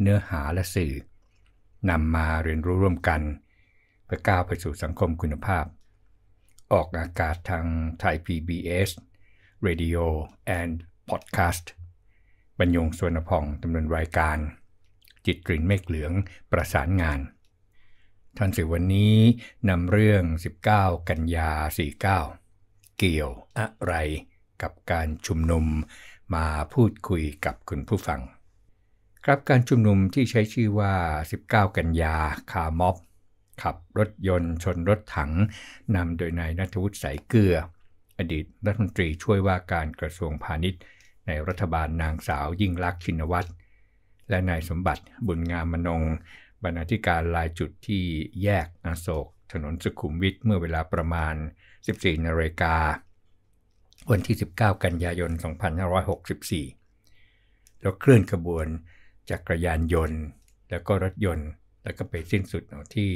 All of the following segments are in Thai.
เนื้อหาและสื่อนำมาเรียนรู้ร่วมกันเพื่อก้าวไปสู่สังคมคุณภาพ ออกอากาศทางไทย PBS Radio and Podcast บรรยงสวนพองดำเนินรายการ จิตกลิ่นเมฆเหลืองประสานงาน ท่านสื่อวันนี้นำเรื่อง 19 กันยา 49 เกี่ยวอะไรกับการชุมนุมมาพูดคุยกับคุณผู้ฟังครับการชุมนุมที่ใช้ชื่อว่า 19 กันยาคาร์ม็อบขับรถยนต์ชนรถถังนำโดยนายนัทวุฒิสายเกลืออดีตรัฐมนตรีช่วยว่าการกระทรวงพาณิชย์ ในรัฐบาลนางสาวยิ่งลักษณ์ชินวัตรและนายสมบัติบุญงามมนงบรรณาธิการลายจุดที่แยกอโศกถนนสุขุมวิทเมื่อเวลาประมาณ 14นาฬิกาวันที่ 19 กันยายน 2564 แล้วเคลื่อนขบวนจักรยานยนต์แล้วก็รถยนต์ แล้วก็ไปสิ้นสุดที่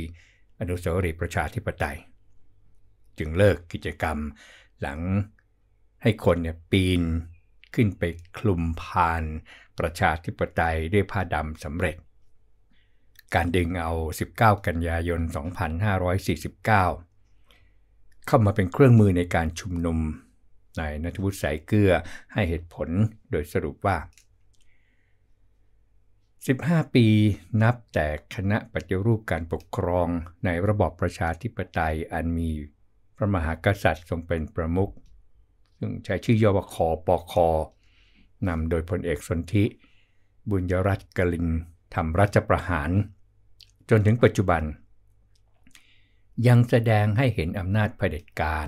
อนุสาวรีย์ประชาธิปไตย จึงเลิกกิจกรรมหลังให้คนเนี่ยปีนขึ้นไปคลุมพานประชาธิปไตยด้วยผ้าดำสำเร็จ การดึงเอา 19 กันยายน 2549 เข้ามาเป็นเครื่องมือในการชุมนุมนายนัทวุฒิสายเกลือให้เหตุผลโดยสรุปว่า15ปีนับแต่คณะปฏิรูปการปกครองในระบอบประชาธิปไตยอันมีพระมหากษัตริย์ทรงเป็นประมุขซึ่งใช้ชื่อย่อว่าคอปอคอนำโดยพลเอกสนธิบุญยรัตกลินทำรัชประหาร จนถึงปัจจุบัน ยังแสดงให้เห็นอำนาจเผด็จการ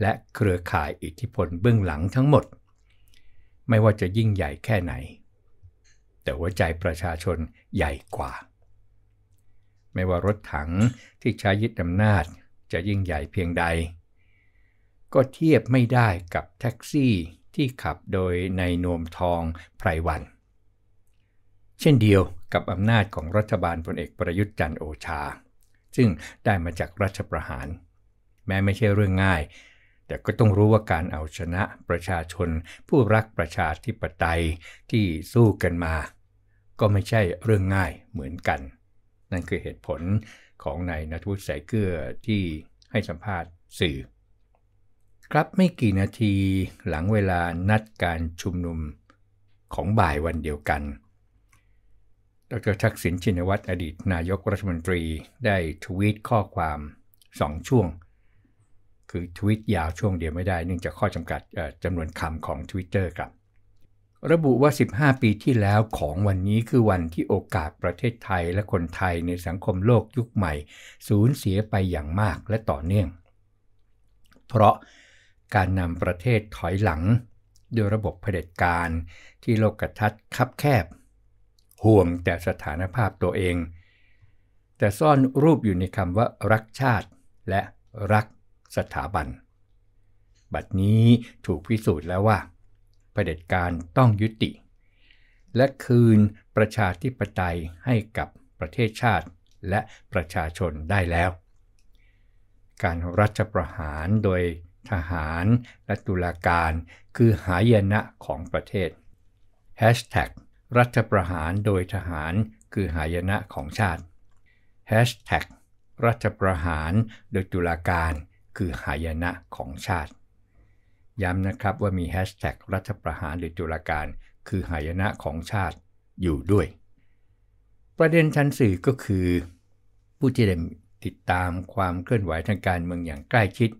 และเครือข่ายอิทธิพลเบื้องหลังทั้งหมด ไม่ว่าจะยิ่งใหญ่แค่ไหนแต่หัวใจประชาชนใหญ่กว่า ไม่ว่ารถถังที่ใช้ยึดอำนาจจะยิ่งใหญ่เพียงใด ก็เทียบไม่ได้กับแท็กซี่ที่ขับโดยนายนวมทองไพรวัน เช่นเดียวกับอำนาจของรัฐบาลพลเอกประยุทธ์จันโอชา ซึ่งได้มาจากรัฐประหาร แม้ไม่ใช่เรื่องง่าย แต่ก็ต้องรู้ว่าการเอาชนะประชาชน ผู้รักประชาธิปไตยที่สู้กันมาก็ไม่ใช่เรื่องง่ายเหมือนกัน นั่นคือเหตุผลของนายนัทวุฒิสายเกลือที่ให้สัมภาษณ์สื่อ ครับไม่กี่นาทีหลังเวลานัดการชุมนุมของบ่ายวันเดียวกันดรทักษิณชินวัตรอดีตนายกรัฐมนตรีได้ทวีตข้อความสองช่วง คือทวีตยาวช่วงเดียวไม่ได้เนื่องจากข้อจำกัดจำนวนคำของ Twitter ครับระบุว่า 15 ปีที่แล้วของวันนี้คือวันที่โอกาสประเทศไทยและคนไทยในสังคมโลกยุคใหม่สูญเสียไปอย่างมากและต่อเนื่อง เพราะการนำประเทศถอยหลังด้วยระบบเผด็จการที่โลกทัศน์คับแคบ ห่วงแต่สถานภาพตัวเอง แต่ซ่อนรูปอยู่ในคำว่ารักชาติและรักสถาบัน บัดนี้ถูกพิสูจน์แล้วว่าผด็จการต้องยุติ และคืนประชาธิปไตยให้กับประเทศชาติและประชาชนได้แล้ว การรัฐประหารโดยทหารและตุลาการคือหายนะของประเทศ Hashtag รัฐประหารโดยทหารคือหายนะของชาติ Hashtag รัฐประหารโดยตุลาการคือหายนะของชาติย้ำนะครับว่ามีแฮชแท็กรัฐประหารหรือจุลการคือหายนะของชาติอยู่ด้วย ประเด็นชั้นสื่อก็คือ ผู้ที่ได้ติดตามความเคลื่อนไหวทางการเมืองอย่างใกล้ชิด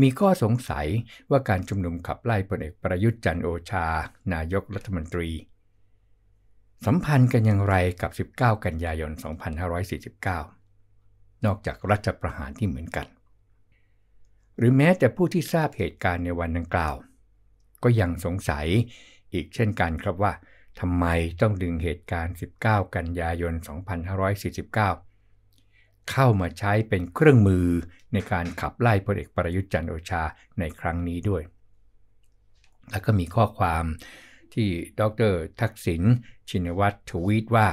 มีข้อสงสัยว่าการชุมนุมขับไล่พลเอกประยุทธ์จันโอชา นายกรัฐมนตรี สัมพันธ์กันอย่างไรกับ 19 กันยายน 2549 นอกจากรัฐประหารที่เหมือนกันหรือแม้แต่ผู้ที่ทราบเหตุการณ์ในวันดังกล่าว ก็ยังสงสัยอีกเช่นกันครับว่าทำไมต้องดึงเหตุการณ์ 19 กันยายน 2549 เข้ามาใช้เป็นเครื่องมือในการขับไล่พลเอกประยุทธ์จันโอชาในครั้งนี้ด้วย แล้วก็มีข้อความที่ดรทักษิณชินวัตรทวีตว่า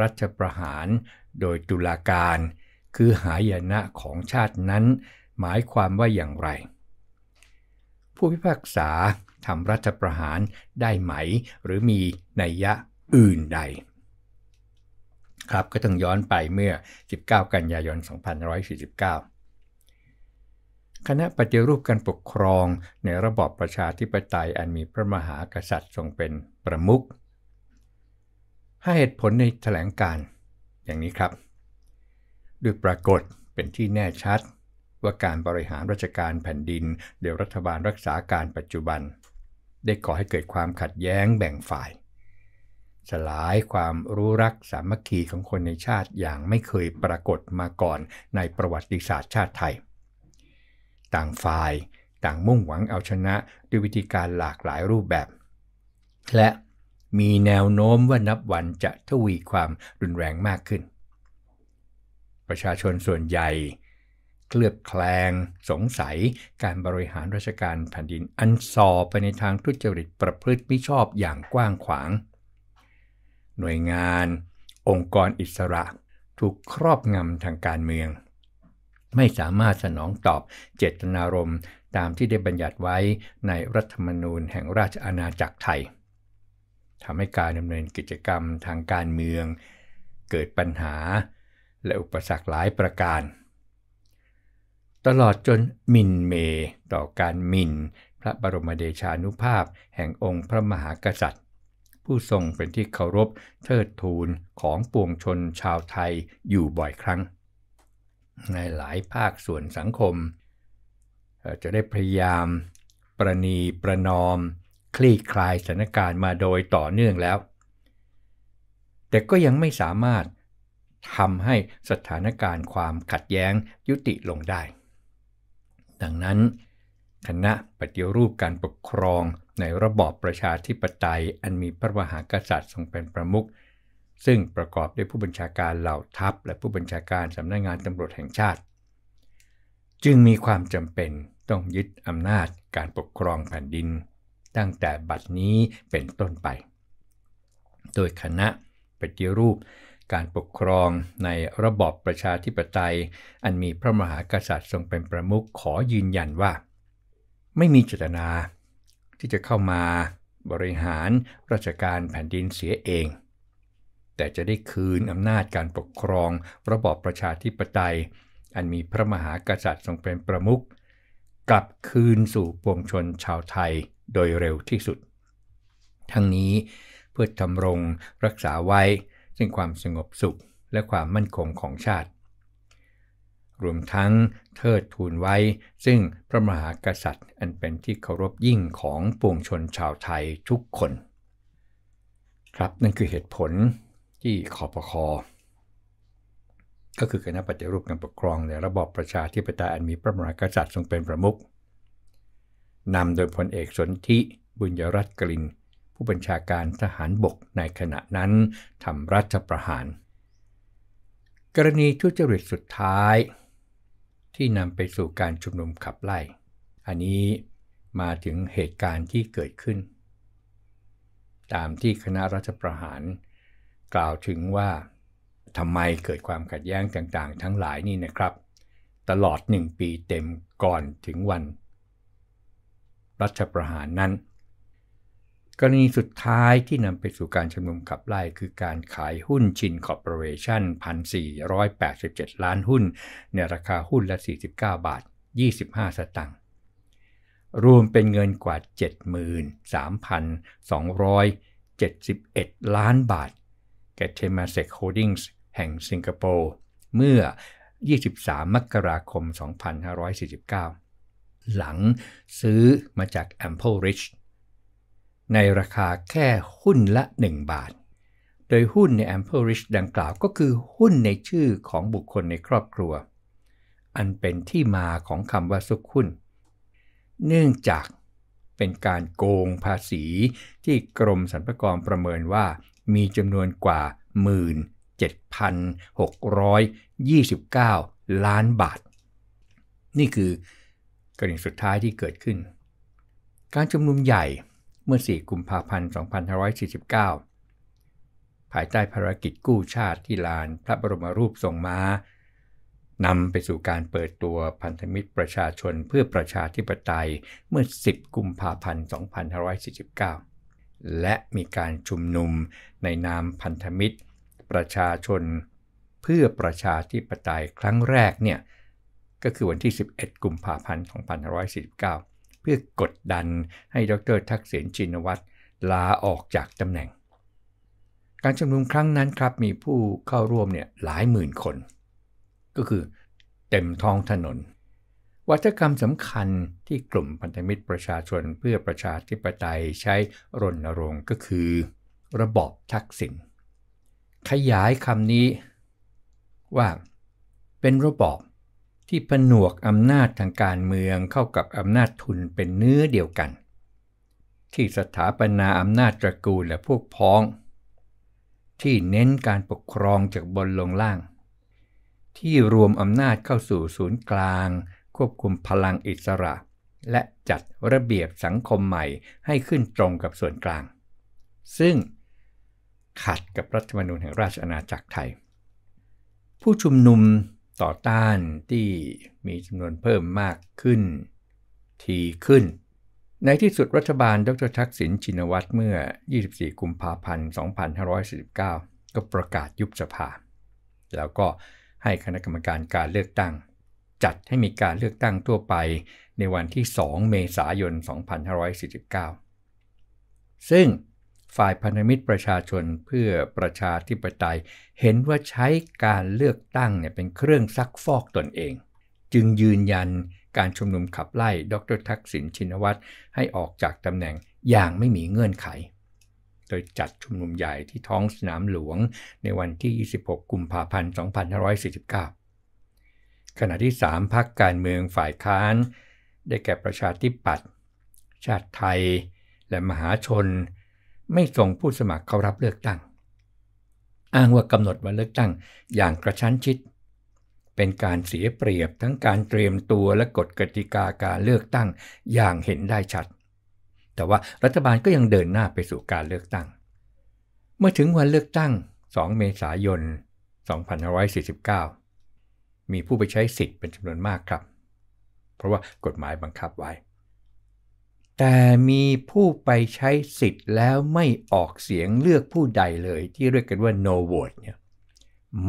รัฐประหารโดยตุลาการคือหายนะของชาตินั้นหมายความว่าอย่างไร ผู้พิพากษาทำรัฐประหารได้ไหมหรือมีนัยยะอื่นใด ครับก็ต้องย้อนไปเมื่อ 19 กันยายน2549 คณะปฏิรูปการปกครองในระบอบประชาธิปไตยอันมีพระมหากษัตริย์ทรงเป็นประมุขให้เหตุผลในแถลงการ อย่างนี้ครับด้วยปรากฏเป็นที่แน่ชัดว่าการบริหารราชการแผ่นดินโดยรัฐบาลรักษาการปัจจุบัน ได้ก่อให้เกิดความขัดแย้งแบ่งฝ่าย สลายความรู้รักสามัคคีของคนในชาติอย่างไม่เคยปรากฏมาก่อนในประวัติศาสตร์ชาติไทย ต่างฝ่าย ต่างมุ่งหวังเอาชนะ ด้วยวิธีการหลากหลายรูปแบบ และมีแนวโน้มว่านับวันจะทวีความรุนแรงมากขึ้น ประชาชนส่วนใหญ่เคลือบแคลงสงสัยการบริหารราชการแผ่นดินอันสอไปในทางทุจริตประพฤติมิชอบอย่างกว้างขวาง หน่วยงาน องค์กรอิสระถูกครอบงำทางการเมือง ไม่สามารถสนองตอบเจตนารมณ์ ตามที่ได้บัญญัติไว้ในรัฐธรรมนูญแห่งราชอาณาจักรไทยทำให้การดำเนินกิจกรรมทางการเมือง เกิดปัญหา และอุปสรรคหลายประการตลอดจนมินเม ต่อการมินพระบรมเดชานุภาพ แห่งองค์พระมหากษัตริย์ ผู้ทรงเป็นที่เคารพเทิดทูน ของปวงชนชาวไทยอยู่บ่อยครั้ง ในหลายภาคส่วนสังคมจะได้พยายามประนีประนอม คลี่คลายสถานการณ์มาโดยต่อเนื่องแล้ว แต่ก็ยังไม่สามารถทำให้สถานการณ์ความขัดแย้งยุติลงได้ดังนั้น คณะปฏิรูปการปกครองในระบอบประชาธิปไตยอันมีพระมหากษัตริย์ทรงเป็นประมุขซึ่งประกอบด้วยผู้บัญชาการเหล่าทัพและผู้บัญชาการสำนักงงานตำรวจแห่งชาติ จึงมีความจำเป็นต้องยึดอำนาจการปกครองแผ่นดิน ตั้งแต่บัดนี้เป็นต้นไป โดยคณะปฏิรูปการปกครองในระบอบประชาธิปไตยอันมีพระมหากษัตริย์ทรงเป็นประมุขขอยืนยันว่า ไม่มีเจตนาที่จะเข้ามาบริหารราชการแผ่นดินเสียเอง แต่จะได้คืนอำนาจการปกครองระบอบประชาธิปไตย อันมีพระมหากษัตริย์ทรงเป็นประมุขกลับคืนสู่ปวงชนชาวไทยโดยเร็วที่สุด ทั้งนี้เพื่อทำรงรักษาไว้ึ่งความสงบสุขและความมั่นคงของชาติ รวมทั้งเทิดทูนไว้ ซึ่งพระมหากษัตริย์อันเป็นที่เคารพยิ่งของปวงชนชาวไทยทุกคน ครับนั่นคือเหตุผลที่ขอปคอ ก็คือคณะปฏิรูปการปกครองในระบอบประชาธิปไตยอันมีพระมหากษัตริย์ทรงเป็นประมุข นำโดยพลเอกสนธิบุญยรัตน์กลินผู้บัญชาการทหารบกในขณะนั้นทำรัฐประหาร กรณีทุจริตสุดท้าย ที่นำไปสู่การชุมนุมขับไล่ อันนี้มาถึงเหตุการณ์ที่เกิดขึ้น ตามที่คณะรัฐประหาร กล่าวถึงว่าทำไมเกิดความขัดแย้งต่างๆ ทั้งหลายนี่นะครับ ตลอดหนึ่งปีเต็มก่อนถึงวันรัฐประหารนั้นกรณีสุดท้ายที่นำไปสู่การชุมนุมขับไล่คือการขายหุ้นชินคอร์ปอเรชั่น1,487 ล้านหุ้น ในราคาหุ้นละ 49 บาท 25 สตังค์รวมเป็นเงินกว่า 73,271 ล้านบาทแก่เทมาเซกโฮดิ้งส์แห่งสิงคโปร์เมื่อ 23 มกราคม 2549 หลังซื้อมาจาก Ample Rich ในราคาแค่หุ้นละ 1 บาท โดยหุ้นใน Ample Rich ดังกล่าวก็คือหุ้นในชื่อของบุคคลในครอบครัว อันเป็นที่มาของคำว่าซุกหุ้น เนื่องจากเป็นการโกงภาษี ที่กรมสรรพากรประเมินว่ามีจำนวนกว่า17,629 ล้านบาท นี่คือกรณีสุดท้ายที่เกิดขึ้น การชุมนุมใหญ่เมื่อ 4 กุมภาพันธ์ 2549 ภายใต้ภารกิจกู้ชาติที่ลานพระบรมรูปทรงม้านำไปสู่การเปิดตัวพันธมิตรประชาชนเพื่อประชาธิปไตย เมื่อ 10 กุมภาพันธ์ 2549 และมีการชุมนุมในนามพันธมิตร ประชาชนเพื่อประชาธิปไตยครั้งแรกเนี่ย ก็คือวันที่ 11 กุมภาพันธ์2549เพื่อกดดันให้ดรทักษิณชินวัตรลาออกจากตำแหน่ง การชุมนุมครั้งนั้นครับมีผู้เข้าร่วมเนี่ยหลายหมื่นคน ก็คือเต็มท้องถนน วัฒกรรมสำคัญที่กลุ่มพันธมิตรประชาชนเพื่อประชาธิปไตยใช้รณรงค์ก็คือ ระบอบทักษิณขยายคำนี้ว่าเป็นระบอบที่ผนวกอำนาจทางการเมืองเข้ากับอำนาจทุนเป็นเนื้อเดียวกัน ที่สถาปนาอำนาจตระกูลและพวกพ้อง ที่เน้นการปกครองจากบนลงล่าง ที่รวมอำนาจเข้าสู่ศูนย์กลาง ควบคุมพลังอิสระ และจัดระเบียบสังคมใหม่ให้ขึ้นตรงกับส่วนกลาง ซึ่ง ขัดกับรัฐธรรมนูญแห่งราชอาณาจักรไทย ผู้ชุมนุมต่อต้านที่มีจำนวนเพิ่มมากขึ้นทีขึ้น ในที่สุดรัฐบาลดรทักษิณชินวัตรเมื่อ 24กุมภาพันธ์ 2549ก็ประกาศยุบสภาแล้วก็ให้คณะกรรมการการเลือกตั้ง จัดให้มีการเลือกตั้งทั่วไปในวันที่ 2 เมษายน 2549 ซึ่งฝ่ายพันธมิตรประชาชนเพื่อประชาธิปไตยเห็นว่าใช้การเลือกตั้งเนี่ยเป็นเครื่องซักฟอกตนเอง จึงยืนยันการชุมนุมขับไล่ดรทักษิณชินวัตรให้ออกจากตำแหน่งอย่างไม่มีเงื่อนไข โดยจัดชุมนุมใหญ่ที่ท้องสนามหลวงในวันที่ 26กุมภาพันธ์ 2549ขณะที่ 3พักการเมืองฝ่ายค้าน ได้แก่ประชาธิปัตย์ชาติไทย และมหาชนไม่ส่งผู้สมัครเข้ารับเลือกตั้ง อ้างว่ากำหนดวันเลือกตั้งอย่างกระชั้นชิด เป็นการเสียเปรียบทั้งการเตรียมตัวและกฎกติกาการเลือกตั้งอย่างเห็นได้ชัด แต่ว่ารัฐบาลก็ยังเดินหน้าไปสู่การเลือกตั้ง เมื่อถึงวันเลือกตั้ง 2 เมษายน 2549 มีผู้ไปใช้สิทธิ์เป็นจำนวนมากครับ เพราะว่ากฎหมายบังคับไว้แต่มีผู้ไปใช้สิทธิ์แล้วไม่ออกเสียงเลือกผู้ใดเลยที่เรียกกันว่า no vote เนี่ย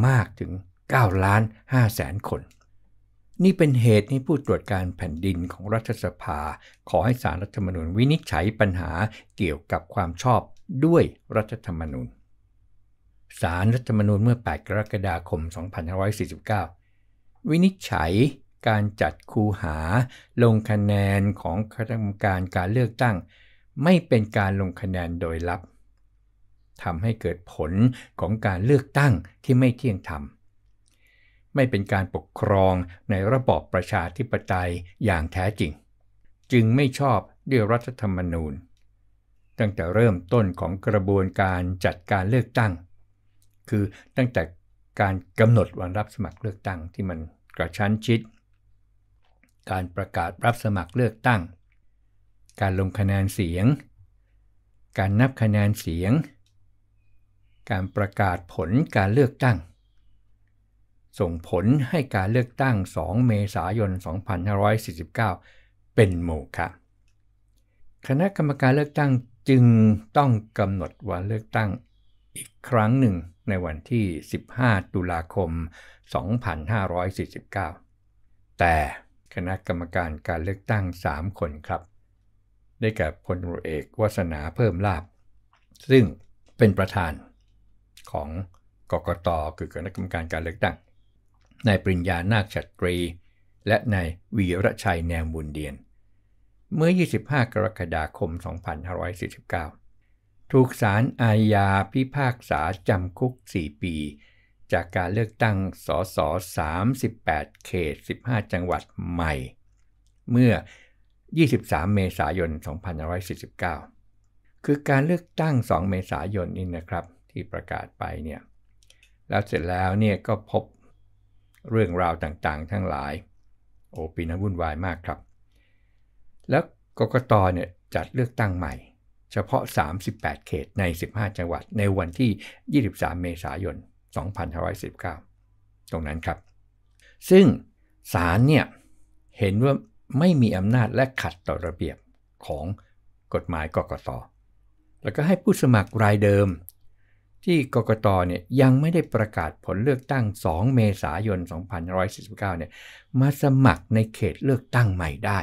มากถึง9ล้าน5แสนคน นี่เป็นเหตุให้ผู้ตรวจการแผ่นดินของรัฐสภา ขอให้สารรัฐธรรมนูญวินิจฉัยปัญหาเกี่ยวกับความชอบด้วยรัฐธรรมนูญสารรัฐธรรมนูญเมื่อ 8 กรกฎาคม2549 วินิจฉัยการจัดคูหาลงคะแนนของคณะกรรมการการเลือกตั้งไม่เป็นการลงคะแนนโดยลับทำให้เกิดผลของการเลือกตั้งที่ไม่เที่ยงธรรมไม่เป็นการปกครองในระบอบประชาธิปไตยอย่างแท้จริง จึงไม่ชอบด้วยรัฐธรรมนูญ ตั้งแต่เริ่มต้นของกระบวนการจัดการเลือกตั้ง คือตั้งแต่การกำหนดวันรับสมัครเลือกตั้งที่มันกระชั้นชิดการประกาศรับสมัครเลือกตั้ง การลงคะแนนเสียง การนับคะแนนเสียง การประกาศผลการเลือกตั้ง ส่งผลให้การเลือกตั้ง 2 เมษายน 2549 เป็นโมฆะ คณะกรรมการเลือกตั้งจึงต้องกำหนดวันเลือกตั้งอีกครั้งหนึ่งในวันที่ 15 ตุลาคม 2549 แต่คณะกรรมการการเลือกตั้ง 3 คนครับ ได้แก่พลตรเอกวัฒนาเพิ่มลาบ ซึ่งเป็นประธานของกกตคือคณะกรรมการการเลือกตั้งนายปริญญานาคชัตรี และนายวีระชัยแนวบุญเดียน เมื่อ 25 กรกฎาคม 2549 ถูกสารอาญาพิพากษาจำคุก 4 ปีจากการเลือกตั้งสส38เขต 15 จังหวัดใหม่ เมื่อ 23 เมษายน 2549คือการเลือกตั้ง 2 เมษายนนี่นะครับที่ประกาศไปเนี่ยแล้วเสร็จแล้วเนี่ยก็พบเรื่องราวต่างๆทั้งหลาย โอปีนั้นวุ่นวายมากครับ แล้วกกตเนี่ยจัดเลือกตั้งใหม่ เฉพาะ 38 เขตใน 15 จังหวัดในวันที่ 23 เมษายน2519 ตรงนั้นครับ ซึ่งศาลเนี่ยเห็นว่าไม่มีอำนาจและขัดต่อระเบียบของกฎหมายกกตแล้วก็ให้ผู้สมัครรายเดิมที่กกตเนี่ยยังไม่ได้ประกาศผลเลือกตั้ง 2 เมษายน 2549เนี่ยมาสมัครในเขตเลือกตั้งใหม่ได้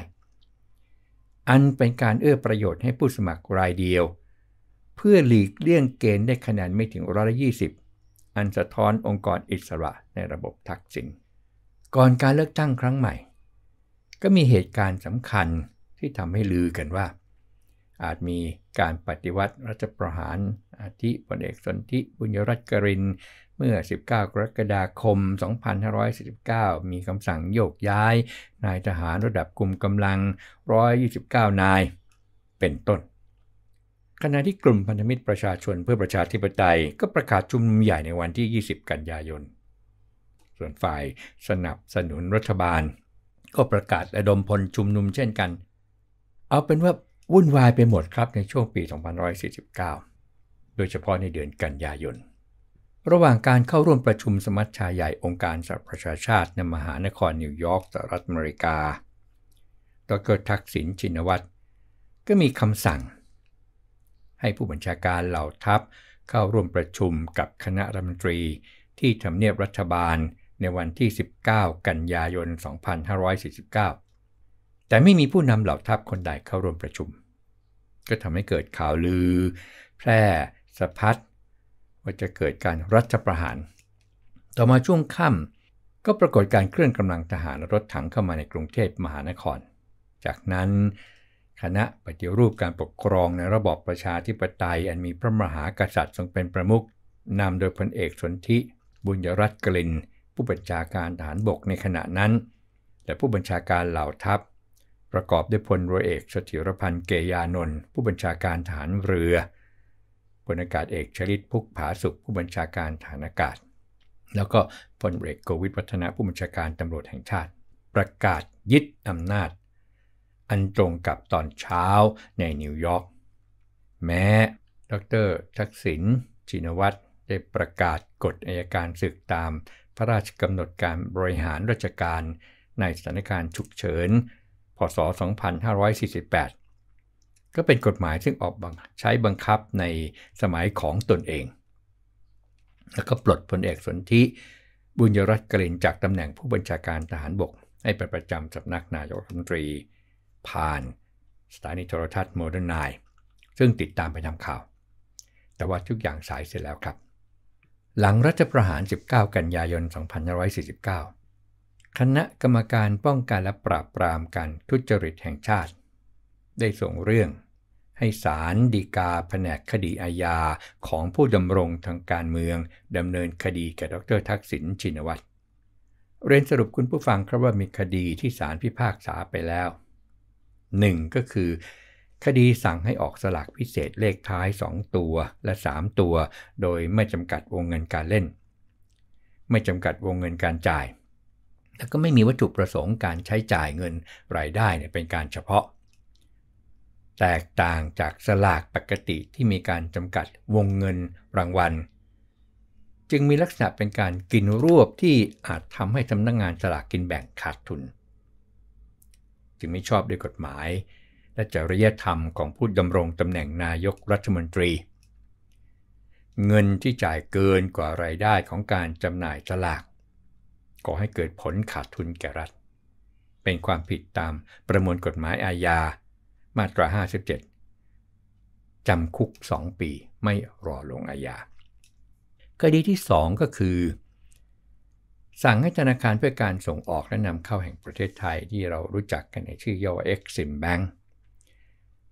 อันเป็นการเอื้อประโยชน์ให้ผู้สมัครรายเดียว เพื่อหลีกเลี่ยงเกณฑ์ได้คะแนนไม่ถึงร้อยละยี่สิบอันสะท้อนองค์กรอิสระในระบบทักษิณก่อนการเลือกตั้งครั้งใหม่ ก็มีเหตุการณ์สำคัญที่ทำให้ลือกันว่า อาจมีการปฏิวัติรัฐประหารอาทิพลเอกสนธิบุญยรัตน์กริน เมื่อ 19 กรกฎาคม 2549มีคำสั่งโยกย้าย นายทหารระดับกลุ่มกำลัง 129 นาย เป็นต้นขณะที่กลุ่มพันธมิตรประชาชนเพื่อประชาธิปไตยก็ประกาศชุมนุมใหญ่ในวันที่ 20 กันยายน ส่วนฝ่ายสนับสนุนรัฐบาล ก็ประกาศระดมพลชุมนุมเช่นกัน เอาเป็นว่าวุ่นวายไปหมดครับในช่วงปี2549โดยเฉพาะในเดือนกันยายน ระหว่างการเข้าร่วมประชุมสมัชชาใหญ่องค์การสหประชาชาติในมหานครนิวยอร์กสหรัฐอเมริกาดรทักษิณชินวัตรก็มีคำสั่งให้ผู้บัญชาการเหล่าทัพเข้าร่วมประชุมกับคณะรัฐมนตรีที่ทำเนียบรัฐบาลในวันที่ 19 กันยายน 2549 แต่ไม่มีผู้นำเหล่าทัพคนใดเข้าร่วมประชุม ก็ทำให้เกิดข่าวลือ แพร่สะพัด ว่าจะเกิดการรัฐประหาร ต่อมาช่วงค่ำก็ปรากฏการเคลื่อนกำลังทหารรถถังเข้ามาในกรุงเทพมหานคร จากนั้นคณะปฏิรูปการปกครองในระบอบประชาธิปไตยอันมีพระมหากษัตริย์ทรงเป็นประมุขนำโดยพลเอกสนธิบุญยรัตน์กลิน ผู้บัญชาการฐานบกในขณะนั้น และผู้บัญชาการเหล่าทัพ ประกอบด้วยพลรอเอกสถิรพันธ์เกยานนท์ผู้บัญชาการฐานเรือพลอากาศเอกชลิตพุกผาสุขผู้บัญชาการฐานอากาศ แล้วก็พลเอกโกวิทวัฒนะผู้บัญชาการตำรวจแห่งชาติ ประกาศยึดอำนาจอันตรงกับตอนเช้าในนิวยอร์ก แม้ดรทักษิณชินวัตรได้ประกาศกฎอายการศึกตามพระราชกำหนดการบริหารราชการในสถานการณ์ฉุกเฉิน พศ 2548 ก็เป็นกฎหมายซึ่งออกใช้บังคับในสมัยของตนเอง แล้วก็ปลดพลเอกสนธิบุญยรัตน์กลินจากตำแหน่งผู้บัญชาการทหารบกให้เป็นประจำสำนักนายกรัฐมนตรีผ่านสถานีโทรทัศน์โมเดิร์นไนซึ่งติดตามไปทำข่าว แต่ว่าทุกอย่างสายเสร็จแล้วครับ หลังรัฐประหาร 19 กันยายน2549 คณะกรรมการป้องกันและปราบปรามการทุจริตแห่งชาติ ได้ส่งเรื่อง ให้ศาลฎีกาแผนกคดีอาญาของผู้ดำรงทางการเมืองดำเนินคดีกับดรทักษิณชินวัตร เรียนสรุปคุณผู้ฟังครับว่ามีคดีที่ศาลพิพากษาไปแล้ว1ก็คือ คดีสั่งให้ออกสลากพิเศษเลขท้าย 2 ตัวและ 3 ตัวโดยไม่จำกัดวงเงินการเล่น ไม่จำกัดวงเงินการจ่าย แล้วก็ไม่มีวัตถุประสงค์การใช้จ่ายเงินรายได้เป็นการเฉพาะ แตกต่างจากสลากปกติที่มีการจำกัดวงเงินรางวัล จึงมีลักษณะเป็นการกินรวบที่อาจทำให้สำนักงงานสลากกินแบ่งขาดทุนถึงไม่ชอบด้วยกฎหมาย และจริยธรรมของผู้ดำรงตำแหน่งนายกรัฐมนตรี เงินที่จ่ายเกินกว่ารายได้ของการจำหน่ายสลากก่อให้เกิดผลขาดทุนแก่รัฐ เป็นความผิดตามประมวลกฎหมายอาญา มาตรา57จำคุก 2 ปีไม่รอลงอาญาคดีที่ 2 ก็คือสั่งให้ธนาคารเพื่อการส่งออกและนำเข้าแห่งประเทศไทยที่เรารู้จักกันในชื่อย่อว่า Exim Bank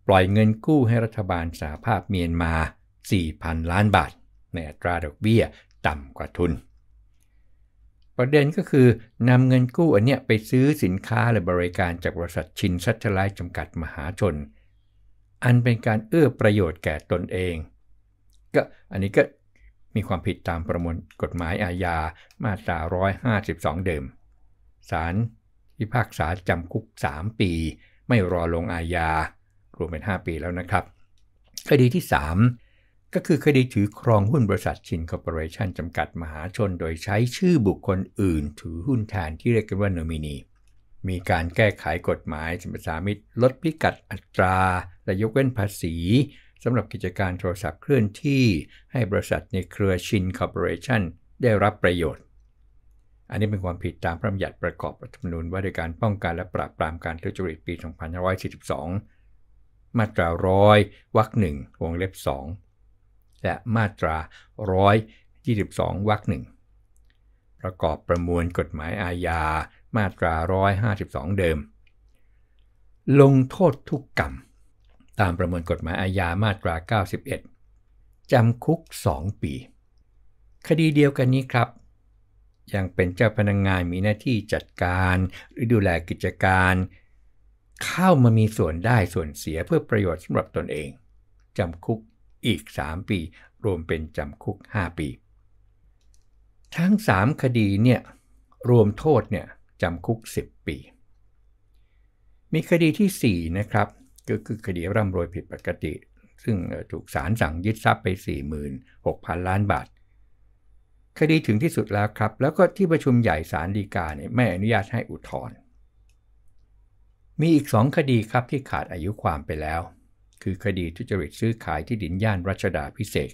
ปล่อยเงินกู้ให้รัฐบาลสาภาพเมียนมา 4,000 ล้านบาท ในอัตราดอกเบี้ยต่ำกว่าทุน ประเด็นก็คือนำเงินกู้อันเนี้ยไปซื้อสินค้าหรือบริการจากบริษัทชินซัตเทไลท์จำกัดมหาชน อันเป็นการเอื้อประโยชน์แก่ตนเองก็อันนี้ก็มีความผิดตามประมวลกฎหมายอาญามาตรา 152 เดิมศาลพิพากษาจำคุก 3 ปี ไม่รอลงอาญา รวมเป็น 5 ปีแล้วนะครับ คดีที่ 3 ก็คือคดีถือครองหุ้นบริษัทชินคอร์ปอเรชันจำกัดมหาชน โดยใช้ชื่อบุคคลอื่นถือหุ้นแทนที่เรียกกันว่าโนมินี มีการแก้ไขกฎหมายสมรสามิตร ลดพิกัดอัตราและยกเว้นภาษีสำหรับกิจการโทรศัพท์เคลื่อนที่ให้บริษัทในเครือชินคอร์ปอเรชันได้รับประโยชน์ อันนี้เป็นความผิดตามพระบัญญัติประกอบรัฐธรรมนูญว่าด้วยการป้องกันและปราบปรามการทุจริตปี2542 มาตรา 1 0 0วรรคหนึ่งวงเล็บ 2 และมาตรา 1 22 วรรคหนึ่ง ประกอบประมวลกฎหมายอาญา มาตรา 152 เดิม ลงโทษทุกกรรมตามประมวลกฎหมายอาญามาตรา 91 จำคุก 2 ปี คดีเดียวกันนี้ครับ ยังเป็นเจ้าพนักงงานมีหน้าที่จัดการหรือดูแลกิจการ เข้ามามีส่วนได้ส่วนเสียเพื่อประโยชน์สำหรับตนเอง จำคุกอีก 3 ปี รวมเป็นจำคุก 5 ปี ทั้ง 3 คดีเนี่ยรวมโทษเนี่ยจำคุก 10 ปี มีคดีที่ 4 นะครับก็คือคดีร่ำรวยผิดปกติ ซึ่งถูกศาลสั่งยึดทรัพย์ไป 46,000 ล้านบาท คดีถึงที่สุดแล้วครับ แล้วก็ที่ประชุมใหญ่ศาลฎีกาเนี่ยไม่อนุญาตให้อุทธรณ์มีอีกสองคดีครับที่ขาดอายุความไปแล้ว คือคดีทุจริตซื้อขายที่ดินย่านรัชดาพิเศษ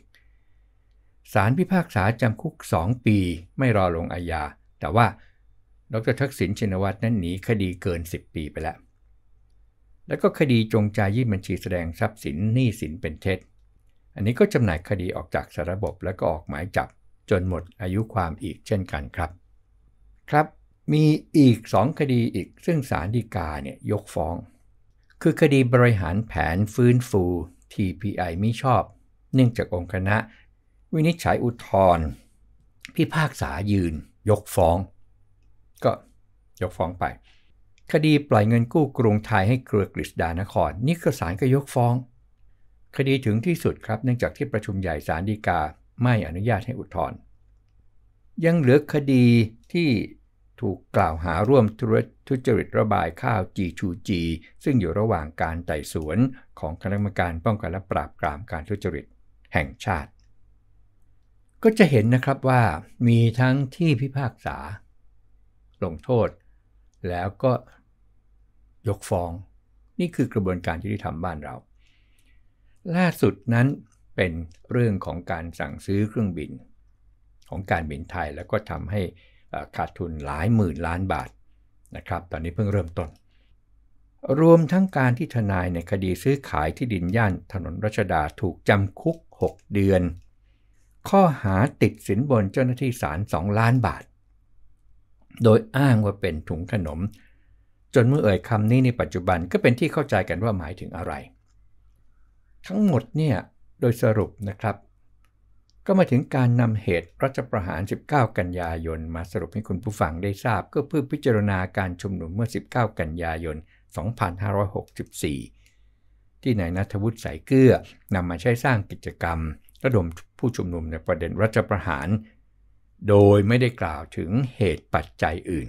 ศาลพิพากษาจำคุก 2 ปีไม่รอลงอาญา แต่ว่าดรทักษิณชินวัตรนั้นหนีคดีเกิน 10 ปีไปแล้วแล้วก็คดีจงใจยื่นบัญชีแสดงทรัพย์สินหนี้สินเป็นเท็จ อันนี้ก็จำหน่ายคดีออกจากสารบบและก็ออกหมายจับ จนหมดอายุความอีกเช่นกันครับ ครับมีอีก 2 คดีอีกซึ่งสารดีกาเนี่ยยกฟ้อง คือคดีบริหารแผนฟื้นฟู TPI ม่ชอบ เนื่องจากองค์คณะวินิจฉัยอุทธรพิพากษายืน ยกฟ้อง ก็ยกฟ้องไปคดีปล่อยเงินกู้กรุงไทยให้เครือกฤษดานครนิอสารก็ยกฟ้อง คดีถึงที่สุดครับเนื่องจากที่ประชุมใหญ่ศาลฎีกาไม่อนุญาตให้อุทธรณ์ยังเหลือคดีที่ถูกกล่าวหาร่วมทุจริตระบายข้าวจีชูจีซึ่งอยู่ระหว่างการไต่สวนของคณะกรรมการป้องกันและปราบปรามการทุจริตแห่งชาติ ก็จะเห็นนะครับว่ามีทั้งที่พิพากษา ลงโทษแล้วก็ยกฟ้องนี่คือกระบวนการยุติธรรมบ้านเรา ล่าสุดนั้นเป็นเรื่องของการสั่งซื้อเครื่องบิน ของการบินไทย แล้วก็ทำให้ขาดทุนหลายหมื่นล้านบาทนะครับ ตอนนี้เพิ่งเริ่มต้น รวมทั้งการที่ทนายในคดีซื้อขายที่ดินย่านถนนรัชดาถูกจำคุก 6 เดือน ข้อหาติดสินบนเจ้าหน้าที่ศาล2ล้านบาทโดยอ้างว่าเป็นถุงขนม จนเมื่อเอ่ยคำนี้ในปัจจุบันก็เป็นที่เข้าใจกันว่าหมายถึงอะไร ทั้งหมดเนี่ยโดยสรุปนะครับ ก็มาถึงการนำเหตุรัฐประหาร 19 กันยายน มาสรุปให้คุณผู้ฟังได้ทราบ ก็เพื่อพิจารณาการชุมนุมเมื่อ 19 กันยายน 2564 ที่นายนัทวุฒิสายเกลือนำมาใช้สร้างกิจกรรม ระดมผู้ชุมนุมในประเด็นรัฐประหารโดยไม่ได้กล่าวถึงเหตุปัจจัยอื่น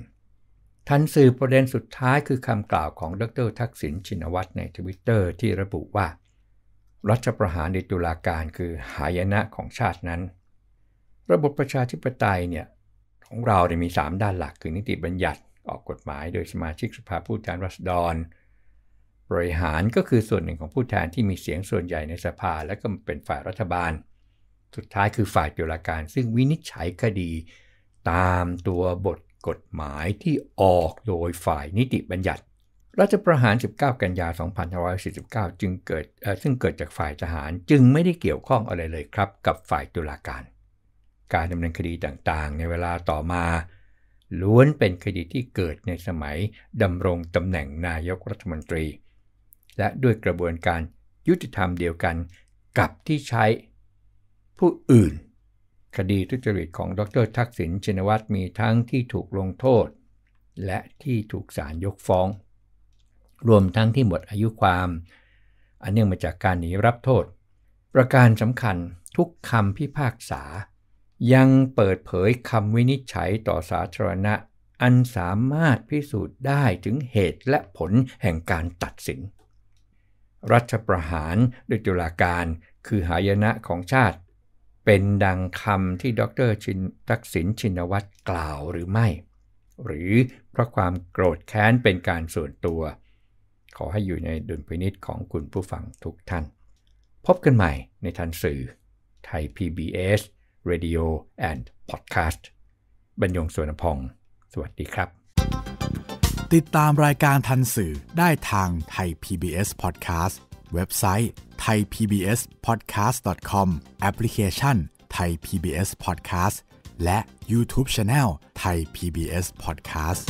ทันสื่อประเด็นสุดท้ายคือคำกล่าวของดร ทักษิณชินวัตรในทวิตเตอร์ที่ระบุว่า รัฐประหารในตุลาการคือหายนะของชาตินั้น ระบบประชาธิปไตยเนี่ยของเราเนี่ยมี 3 ด้านหลักคือนิติบัญญัติออกกฎหมายโดยสมาชิกสภาผู้แทนราษฎร บริหารก็คือส่วนหนึ่งของผู้แทนที่มีเสียงส่วนใหญ่ในสภาและก็เป็นฝ่ายรัฐบาลสุดท้ายคือฝ่ายตุลาการ ซึ่งวินิจฉัยคดี ตามตัวบทกฎหมายที่ออกโดยฝ่ายนิติบัญญัติรัฐประหาร 19 กันยา2549จึงเกิดซึ่งเกิดจากฝ่ายทหารจึงไม่ได้เกี่ยวข้องอะไรเลยครับกับฝ่ายตุลาการ การดำเนินคดีต่างๆ ในเวลาต่อมา ล้วนเป็นคดีที่เกิดในสมัยดำรงตำแหน่งนายกรัฐมนตรี และด้วยกระบวนการยุติธรรมเดียวกันกับที่ใช้ผู้อื่น คดีทุจริตของ ดรทักษิณชินวัตรมีทั้งที่ถูกลงโทษ และที่ถูกศาลยกฟ้อง รวมทั้งที่หมดอายุความ อันเนื่องมาจากการหนีรับโทษ ประการสำคัญทุกคำพิพากษา ยังเปิดเผยคำวินิจฉัยต่อสาธารณะ อันสามารถพิสูจน์ได้ถึงเหตุและผลแห่งการตัดสินรัชประหารโดยตุลาการคือหายนะของชาติเป็นดังคำที่ดร ชินทักษิณชินวัตรกล่าวหรือไม่ หรือเพราะความโกรธแค้นเป็นการส่วนตัว ขอให้อยู่ในดุลพินิษของคุณผู้ฟังทุกท่าน พบกันใหม่ในทันสื่อไทย PBS Radio and Podcast บรรยงสวนพอง สวัสดีครับ ติดตามรายการทันสื่อได้ทางไทย PBS Podcast เว็บไซต์ thaipbspodcast.com แอปพลิเคชัน Thai PBS Podcast และ YouTube Channel Thai PBS Podcast